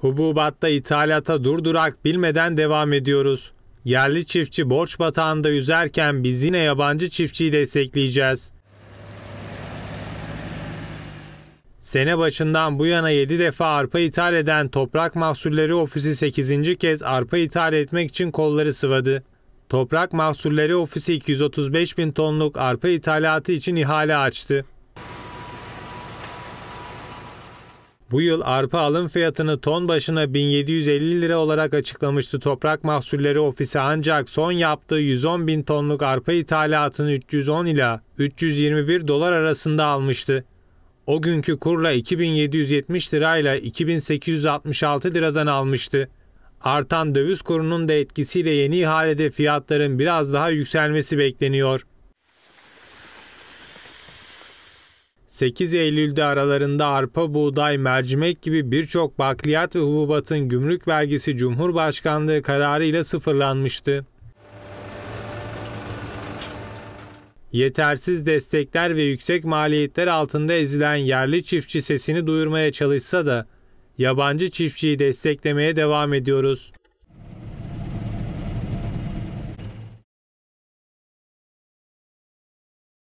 Hububatta ithalata durdurak bilmeden devam ediyoruz. Yerli çiftçi borç batağında yüzerken biz yine yabancı çiftçiyi destekleyeceğiz. Sene başından bu yana 7 defa arpa ithal eden Toprak Mahsulleri Ofisi 8. kez arpa ithal etmek için kolları sıvadı. Toprak Mahsulleri Ofisi 235 bin tonluk arpa ithalatı için ihale açtı. Bu yıl arpa alım fiyatını ton başına 1750 lira olarak açıklamıştı Toprak Mahsulleri Ofisi ancak son yaptığı 110 bin tonluk arpa ithalatını 310 ila 321 dolar arasında almıştı. O günkü kurla 2770 lirayla 2866 liradan almıştı. Artan döviz kurunun da etkisiyle yeni ihalede fiyatların biraz daha yükselmesi bekleniyor. 8 Eylül'de aralarında arpa, buğday, mercimek gibi birçok bakliyat ve hububatın gümrük vergisi Cumhurbaşkanlığı kararıyla sıfırlanmıştı. Yetersiz destekler ve yüksek maliyetler altında ezilen yerli çiftçi sesini duyurmaya çalışsa da yabancı çiftçiyi desteklemeye devam ediyoruz.